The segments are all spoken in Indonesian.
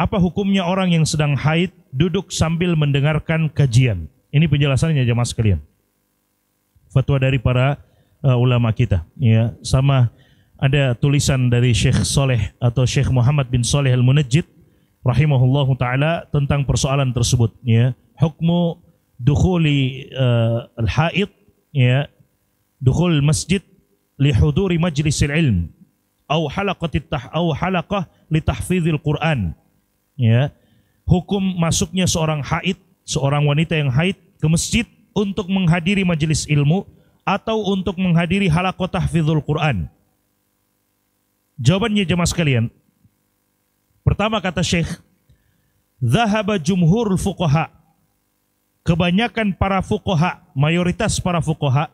Apa hukumnya orang yang sedang haid duduk sambil mendengarkan kajian? Ini penjelasannya jemaah sekalian. Fatwa dari para uh, ulama kita, ya. Sama ada tulisan dari Syekh Soleh atau Syekh Muhammad bin Soleh Al-Munajjid rahimahullah taala tentang persoalan tersebut, ya. Hukmu dukhuli uh, al-haid, ya. Dukhul masjid li huduri majlisil ilm au halaqatit tah au halaqah li al Qur'an ya hukum masuknya seorang haid, seorang wanita yang haid ke masjid untuk menghadiri majelis ilmu atau untuk menghadiri halaqah tahfidzul Quran? Jawabannya jemaah sekalian. Pertama kata Syekh, "Zahaba jumhurul fuqaha." Kebanyakan para fuqaha, mayoritas para fuqaha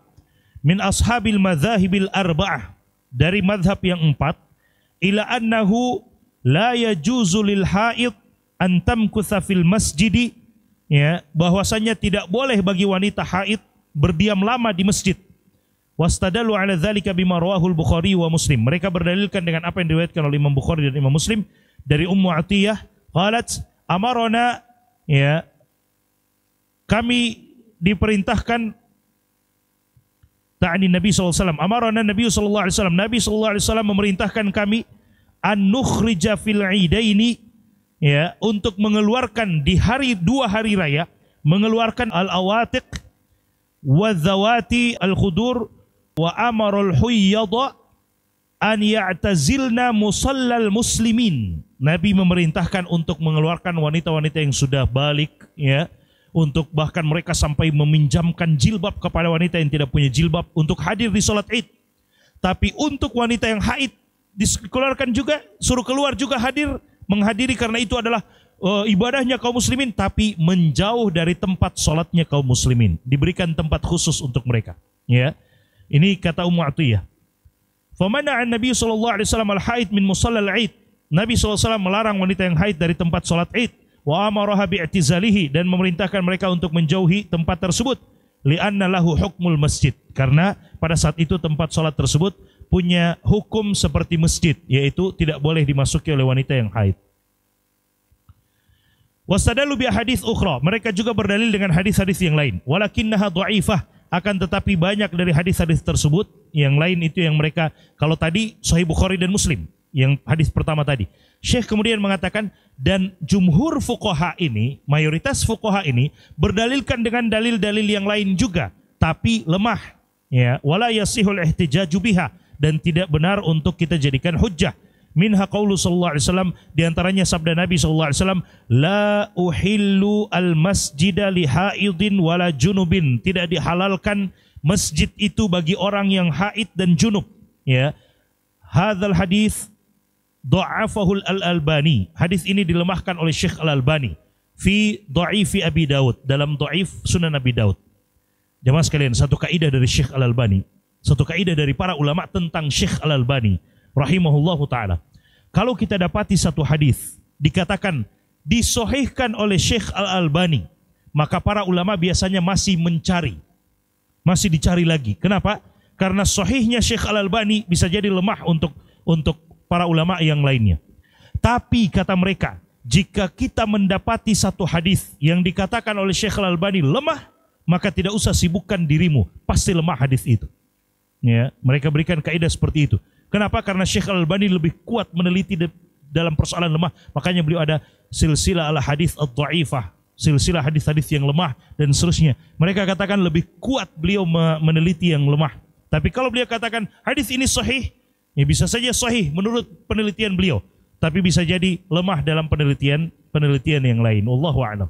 min ashabil madzahibil arba'ah dari madhab yang empat ila annahu la yajuzu lil haid antam kusafil masjidi ya bahwasanya tidak boleh bagi wanita haid berdiam lama di masjid Wastadalu ala dzalika bima rawahul Bukhari wa Muslim. Mereka berdalilkan dengan apa yang diriwayatkan oleh Imam Bukhari dan Imam Muslim dari Ummu Atiyah qalat amarona ya kami diperintahkan ta'ani Nabi saw. alaihi amarona Nabi saw. Nabi saw memerintahkan kami An-Nukhrija fil idaini ya untuk mengeluarkan di hari dua hari raya mengeluarkan al awatiq wa zawati al khudur wa amarul huyyadha an ya'tazilna musallal muslimin Nabi memerintahkan untuk mengeluarkan wanita-wanita yang sudah balik ya untuk bahkan mereka sampai meminjamkan jilbab kepada wanita yang tidak punya jilbab untuk hadir di sholat id tapi untuk wanita yang haid dikeluarkan juga, suruh keluar juga hadir, menghadiri karena itu adalah uh, ibadahnya kaum muslimin tapi menjauh dari tempat sholatnya kaum muslimin. Diberikan tempat khusus untuk mereka. Ya. Ini kata Ummu Atiyah. Famana Nabi sallallahu alaihi wasallam al-haid min musalla al-Id. Nabi SAW melarang wanita yang haid dari tempat sholat Id wa amaraha bi'tizalihi dan memerintahkan mereka untuk menjauhi tempat tersebut li'anna lahu hukmul masjid karena pada saat itu tempat sholat tersebut punya hukum seperti masjid, yaitu tidak boleh dimasuki oleh wanita yang haid. Wasadalu bi hadis ukhra. Mereka juga berdalil dengan hadis-hadis yang lain. Walakinnaha dhaifah. Akan tetapi banyak dari hadis-hadis tersebut yang lain itu yang mereka kalau tadi Sahih Bukhari dan Muslim yang hadis pertama tadi. Syekh kemudian mengatakan dan jumhur fuqaha ini, mayoritas fuqaha ini berdalilkan dengan dalil-dalil yang lain juga tapi lemah ya wala yasihul ihtijaju biha dan tidak benar untuk kita jadikan hujjah minha qaulu sallallahu alaihi wasallam di antaranya sabda Nabi sallallahu alaihi wasallam la uhillu al masjida li haidin wala junubin tidak dihalalkan masjid itu bagi orang yang haid dan junub ya hadzal hadis dha'afahu al albani hadis ini dilemahkan oleh Syekh al albani fi dha'ifi Abi Daud dalam dhaif Sunan Abi Daud jemaah sekalian satu kaidah dari Syekh al albani satu kaidah dari para ulama tentang Syekh Al Albani rahimahullahu taala. Kalau kita dapati satu hadis dikatakan disohihkan oleh Syekh Al Albani, maka para ulama biasanya masih mencari, masih dicari lagi. Kenapa? Karena sohihnya Syekh Al Albani bisa jadi lemah untuk untuk para ulama yang lainnya. Tapi kata mereka, jika kita mendapati satu hadis yang dikatakan oleh Syekh Al Albani lemah, maka tidak usah sibukkan dirimu, pasti lemah hadis itu. Ya, mereka berikan kaidah seperti itu. Kenapa? Karena Syekh al bani lebih kuat meneliti dalam persoalan lemah. Makanya beliau ada silsilah al hadis al dhaifah silsilah hadis-hadis yang lemah dan seterusnya. Mereka katakan lebih kuat beliau meneliti yang lemah. Tapi kalau beliau katakan hadis ini sahih, ya bisa saja sahih menurut penelitian beliau, tapi bisa jadi lemah dalam penelitian penelitian yang lain. Wallahu a'lam.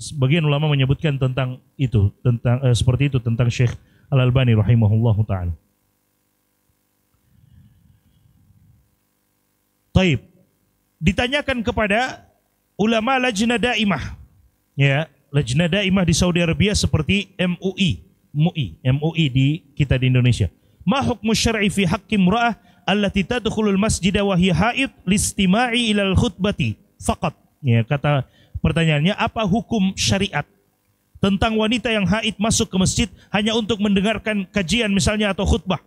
Sebagian ulama menyebutkan tentang itu, tentang eh, seperti itu tentang Syekh Al-Albani rahimahullahu taala. Taib. Ditanyakan kepada ulama lajnah daimah. Ya, lajnah daimah di Saudi Arabia seperti MUI, MUI, MUI di kita di Indonesia. Ma hukmu syar'i fi haqqi imra'ah allati tadkhulul masjid wa hiya haid listima'i ilal khutbati faqat. Ya, kata pertanyaannya apa hukum syariat tentang wanita yang haid masuk ke masjid hanya untuk mendengarkan kajian misalnya atau khutbah.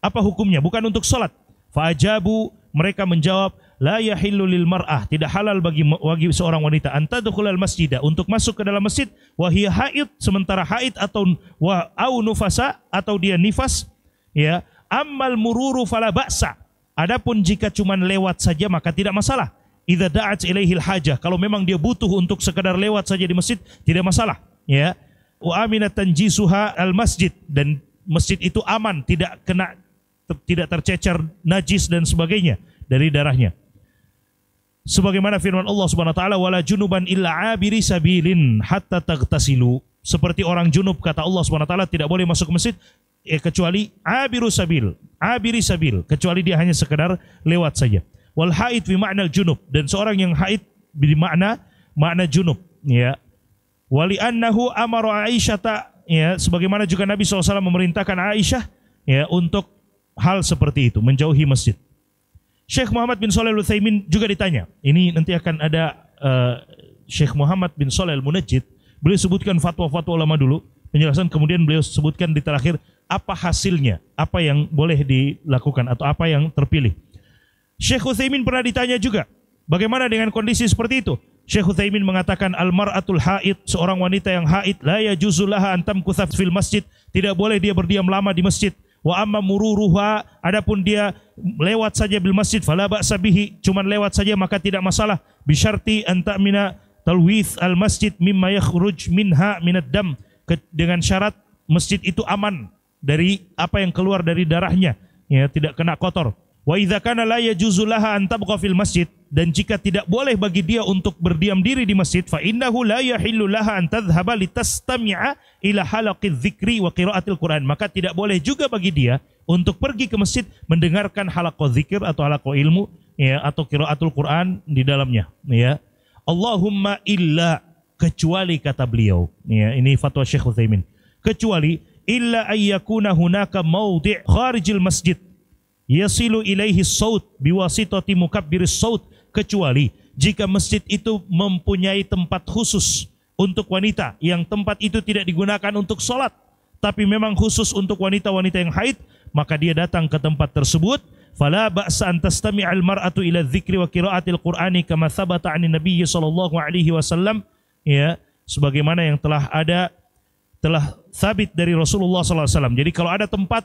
Apa hukumnya? Bukan untuk sholat. Fajabu mereka menjawab la yahillu mar'ah tidak halal bagi bagi seorang wanita antadkhulal masjid untuk masuk ke dalam masjid wahia haid sementara haid atau wa au nufasa atau dia nifas ya amal mururu fala ba'sa adapun jika cuma lewat saja maka tidak masalah idza da'at ilaihil hajah kalau memang dia butuh untuk sekadar lewat saja di masjid tidak masalah ya wa aminatan jisuha al masjid dan masjid itu aman tidak kena tidak tercecer najis dan sebagainya dari darahnya sebagaimana firman Allah Subhanahu wa taala wala junuban illa abiri sabilin hatta taghtasilu seperti orang junub kata Allah Subhanahu wa taala tidak boleh masuk masjid ya, kecuali abiru sabil abiri sabil kecuali dia hanya sekedar lewat saja wal haid fi junub dan seorang yang haid bermakna makna junub ya Wali annahu amara tak ya sebagaimana juga Nabi SAW memerintahkan Aisyah ya untuk hal seperti itu menjauhi masjid. Syekh Muhammad bin Shalih Al-Utsaimin juga ditanya. Ini nanti akan ada uh, eh, Syekh Muhammad bin Shalih Al-Munajjid. Beliau sebutkan fatwa-fatwa ulama dulu, penjelasan kemudian beliau sebutkan di terakhir apa hasilnya, apa yang boleh dilakukan atau apa yang terpilih. Syekh Utsaimin pernah ditanya juga, bagaimana dengan kondisi seperti itu? Syekh Utsaimin mengatakan almaratul haid seorang wanita yang haid la yajuzu antam kusaf fil masjid tidak boleh dia berdiam lama di masjid wa amma mururuha adapun dia lewat saja bil masjid fala ba'sa bihi cuman lewat saja maka tidak masalah bisyarti antamina talwith al masjid mimma yakhruj minha minad dam dengan syarat masjid itu aman dari apa yang keluar dari darahnya ya tidak kena kotor Wa idza kana la yajuzu laha an tabqa fil masjid dan jika tidak boleh bagi dia untuk berdiam diri di masjid fa innahu la yahillu laha an tadhhaba litastami'a ila halaqiz dzikri wa qiraatil Quran maka tidak boleh juga bagi dia untuk pergi ke masjid mendengarkan halaqah zikir atau halaqah ilmu ya atau qiraatul Quran di dalamnya ya Allahumma illa kecuali kata beliau ya ini fatwa Syekh Utsaimin kecuali illa ayyakuna hunaka mawdi' kharijil masjid yasilu ilaihi saut biwasitati mukabbiris saut kecuali jika masjid itu mempunyai tempat khusus untuk wanita yang tempat itu tidak digunakan untuk sholat tapi memang khusus untuk wanita-wanita yang haid maka dia datang ke tempat tersebut fala ba'sa an tastami'al mar'atu ila dzikri wa qira'atil qur'ani kama thabata 'anil nabiyyi sallallahu alaihi wasallam ya sebagaimana yang telah ada telah sabit dari Rasulullah sallallahu alaihi wasallam jadi kalau ada tempat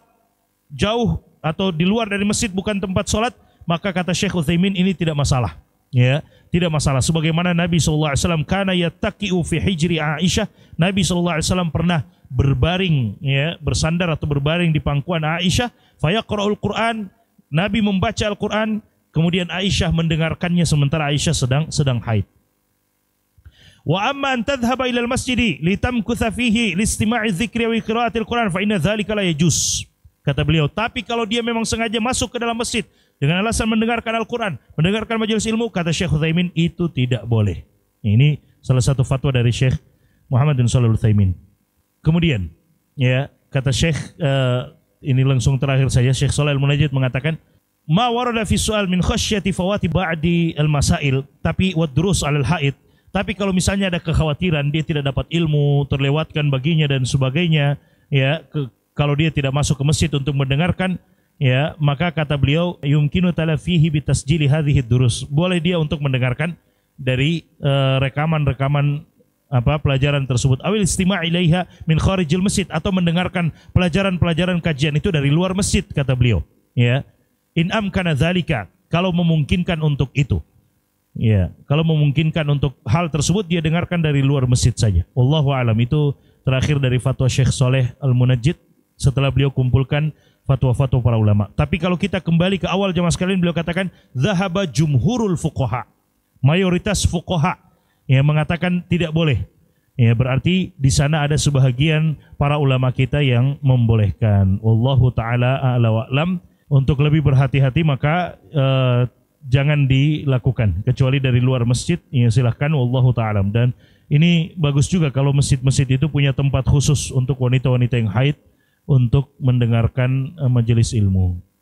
jauh atau di luar dari masjid bukan tempat sholat, maka kata Syekh Utsaimin ini tidak masalah. Ya, tidak masalah. Sebagaimana Nabi SAW karena yatakiu fi hijri Aisyah, Nabi SAW pernah berbaring ya bersandar atau berbaring di pangkuan Aisyah fayaqra'ul Quran Nabi membaca Al-Quran kemudian Aisyah mendengarkannya sementara Aisyah sedang sedang haid wa amma an tadhhaba ila al-masjid litamkutha fihi liistima'i dzikri wa qira'atil Quran fa inna dzalika la yajuz kata beliau. Tapi kalau dia memang sengaja masuk ke dalam masjid dengan alasan mendengarkan Al-Quran, mendengarkan majelis ilmu, kata Syekh Uthaimin itu tidak boleh. Ini salah satu fatwa dari Syekh Muhammad bin Salih Uthaimin. Kemudian, ya kata Syekh uh, ini langsung terakhir saja Syekh al Munajid mengatakan ma warada fi su'al min khasyati fawati ba'di al-masail tapi wa al haid tapi kalau misalnya ada kekhawatiran dia tidak dapat ilmu, terlewatkan baginya dan sebagainya, ya kalau dia tidak masuk ke masjid untuk mendengarkan ya maka kata beliau yumkinu talafihi bitasjili hadhihi durus boleh dia untuk mendengarkan dari eh, rekaman-rekaman uh, apa pelajaran tersebut awil istima' ilaiha min kharijil masjid atau mendengarkan pelajaran-pelajaran kajian itu dari luar masjid kata beliau ya in amkana dzalika kalau memungkinkan untuk itu ya kalau memungkinkan untuk hal tersebut dia dengarkan dari luar masjid saja wallahu alam itu terakhir dari fatwa Syekh Soleh Al Munajjid setelah beliau kumpulkan fatwa-fatwa para ulama. Tapi kalau kita kembali ke awal jamaah sekalian beliau katakan zahaba jumhurul fuqaha. Mayoritas fuqaha yang mengatakan tidak boleh. Ya berarti di sana ada sebahagian para ulama kita yang membolehkan. Wallahu taala a'la wa'lam. Untuk lebih berhati-hati maka eh, jangan dilakukan kecuali dari luar masjid. Ya silahkan wallahu taala dan ini bagus juga kalau masjid-masjid itu punya tempat khusus untuk wanita-wanita yang haid untuk mendengarkan eh, majelis ilmu.